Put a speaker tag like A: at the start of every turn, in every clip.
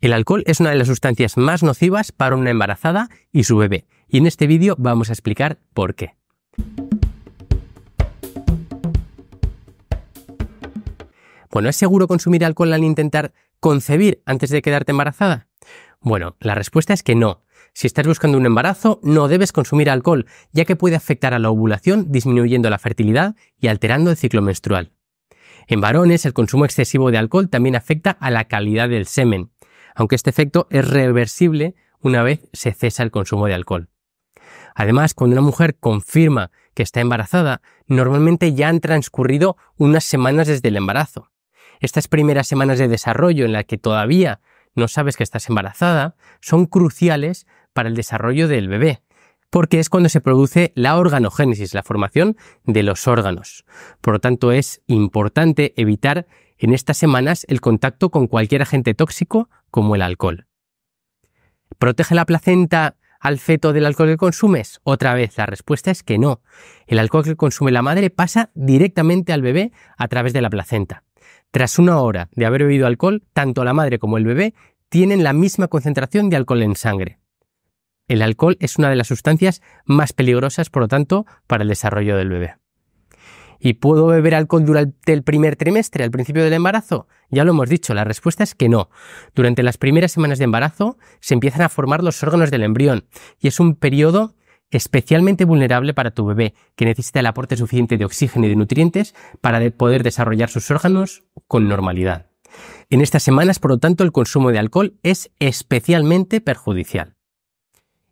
A: El alcohol es una de las sustancias más nocivas para una embarazada y su bebé, y en este vídeo vamos a explicar por qué. Bueno, ¿es seguro consumir alcohol al intentar concebir antes de quedarte embarazada? Bueno, la respuesta es que no. Si estás buscando un embarazo, no debes consumir alcohol, ya que puede afectar a la ovulación disminuyendo la fertilidad y alterando el ciclo menstrual. En varones, el consumo excesivo de alcohol también afecta a la calidad del semen, aunque este efecto es reversible una vez se cesa el consumo de alcohol. Además, cuando una mujer confirma que está embarazada, normalmente ya han transcurrido unas semanas desde el embarazo. Estas primeras semanas de desarrollo en las que todavía no sabes que estás embarazada son cruciales para el desarrollo del bebé, porque es cuando se produce la organogénesis, la formación de los órganos. Por lo tanto, es importante evitar en estas semanas el contacto con cualquier agente tóxico como el alcohol. ¿Protege la placenta al feto del alcohol que consumes? Otra vez, la respuesta es que no. El alcohol que consume la madre pasa directamente al bebé a través de la placenta. Tras una hora de haber bebido alcohol, tanto la madre como el bebé tienen la misma concentración de alcohol en sangre. El alcohol es una de las sustancias más peligrosas, por lo tanto, para el desarrollo del bebé. ¿Y puedo beber alcohol durante el primer trimestre, al principio del embarazo? Ya lo hemos dicho, la respuesta es que no. Durante las primeras semanas de embarazo se empiezan a formar los órganos del embrión y es un periodo especialmente vulnerable para tu bebé, que necesita el aporte suficiente de oxígeno y de nutrientes para poder desarrollar sus órganos con normalidad. En estas semanas, por lo tanto, el consumo de alcohol es especialmente perjudicial.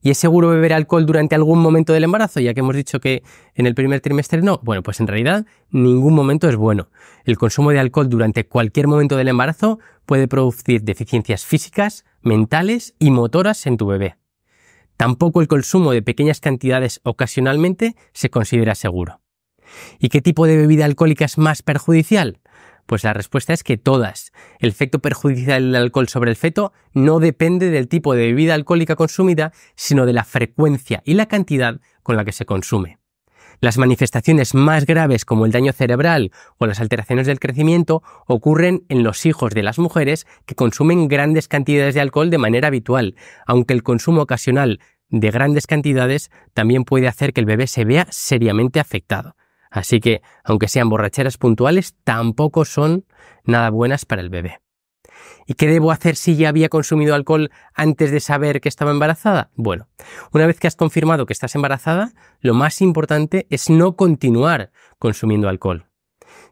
A: ¿Y es seguro beber alcohol durante algún momento del embarazo? Ya que hemos dicho que en el primer trimestre no. Bueno, pues en realidad ningún momento es bueno. El consumo de alcohol durante cualquier momento del embarazo puede producir deficiencias físicas, mentales y motoras en tu bebé. Tampoco el consumo de pequeñas cantidades ocasionalmente se considera seguro. ¿Y qué tipo de bebida alcohólica es más perjudicial? Pues la respuesta es que todas. El efecto perjudicial del alcohol sobre el feto no depende del tipo de bebida alcohólica consumida, sino de la frecuencia y la cantidad con la que se consume. Las manifestaciones más graves como el daño cerebral o las alteraciones del crecimiento ocurren en los hijos de las mujeres que consumen grandes cantidades de alcohol de manera habitual, aunque el consumo ocasional de grandes cantidades también puede hacer que el bebé se vea seriamente afectado. Así que, aunque sean borracheras puntuales, tampoco son nada buenas para el bebé. ¿Y qué debo hacer si ya había consumido alcohol antes de saber que estaba embarazada? Bueno, una vez que has confirmado que estás embarazada, lo más importante es no continuar consumiendo alcohol.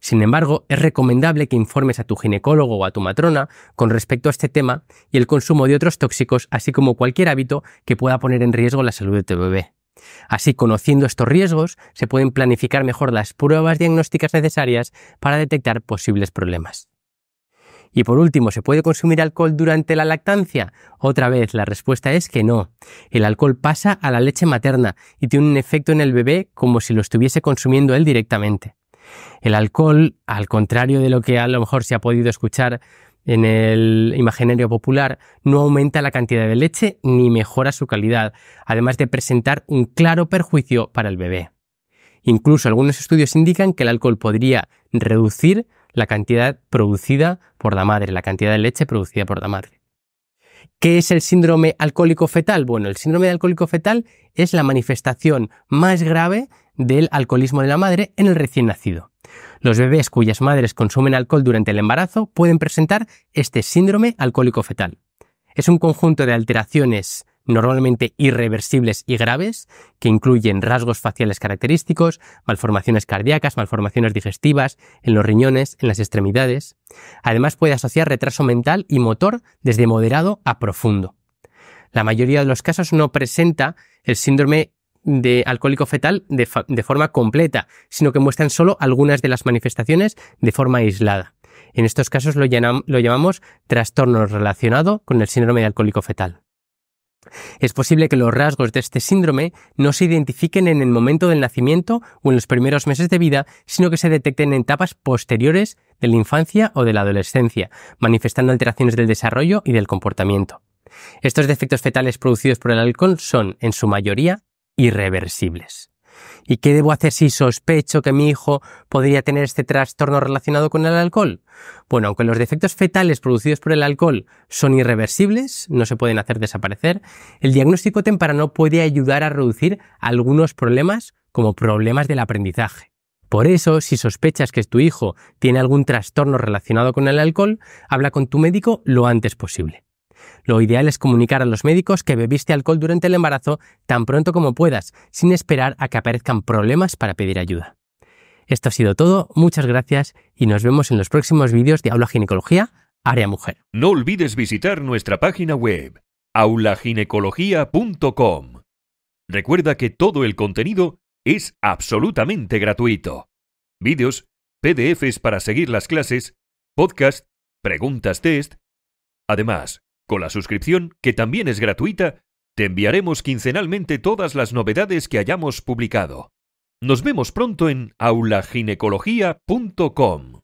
A: Sin embargo, es recomendable que informes a tu ginecólogo o a tu matrona con respecto a este tema y el consumo de otros tóxicos, así como cualquier hábito que pueda poner en riesgo la salud de tu bebé. Así, conociendo estos riesgos, se pueden planificar mejor las pruebas diagnósticas necesarias para detectar posibles problemas. Y por último, ¿se puede consumir alcohol durante la lactancia? Otra vez, la respuesta es que no. El alcohol pasa a la leche materna y tiene un efecto en el bebé como si lo estuviese consumiendo él directamente. El alcohol, al contrario de lo que a lo mejor se ha podido escuchar en el imaginario popular, no aumenta la cantidad de leche ni mejora su calidad, además de presentar un claro perjuicio para el bebé. Incluso algunos estudios indican que el alcohol podría reducir la cantidad producida por la madre, la cantidad de leche producida por la madre. ¿Qué es el síndrome alcohólico fetal? Bueno, el síndrome alcohólico fetal es la manifestación más grave del alcoholismo de la madre en el recién nacido. Los bebés cuyas madres consumen alcohol durante el embarazo pueden presentar este síndrome alcohólico fetal. Es un conjunto de alteraciones normalmente irreversibles y graves, que incluyen rasgos faciales característicos, malformaciones cardíacas, malformaciones digestivas, en los riñones, en las extremidades. Además puede asociar retraso mental y motor desde moderado a profundo. La mayoría de los casos no presenta el síndrome de alcohólico fetal de, forma completa, sino que muestran solo algunas de las manifestaciones de forma aislada. En estos casos lo, lo, llamamos trastorno relacionado con el síndrome de alcohólico fetal. Es posible que los rasgos de este síndrome no se identifiquen en el momento del nacimiento o en los primeros meses de vida, sino que se detecten en etapas posteriores de la infancia o de la adolescencia, manifestando alteraciones del desarrollo y del comportamiento. Estos defectos fetales producidos por el alcohol son, en su mayoría, irreversibles. ¿Y qué debo hacer si sospecho que mi hijo podría tener este trastorno relacionado con el alcohol? Bueno, aunque los defectos fetales producidos por el alcohol son irreversibles, no se pueden hacer desaparecer, el diagnóstico temprano puede ayudar a reducir algunos problemas como problemas del aprendizaje. Por eso, si sospechas que tu hijo tiene algún trastorno relacionado con el alcohol, habla con tu médico lo antes posible. Lo ideal es comunicar a los médicos que bebiste alcohol durante el embarazo tan pronto como puedas, sin esperar a que aparezcan problemas para pedir ayuda. Esto ha sido todo, muchas gracias y nos vemos en los próximos vídeos de Aula Ginecología, Área Mujer. No olvides visitar nuestra página web, aulaginecología.com. Recuerda que todo el contenido es absolutamente gratuito. Vídeos, PDFs para seguir las clases, podcast, preguntas test. Además, con la suscripción, que también es gratuita, te enviaremos quincenalmente todas las novedades que hayamos publicado. Nos vemos pronto en aulaginecología.com.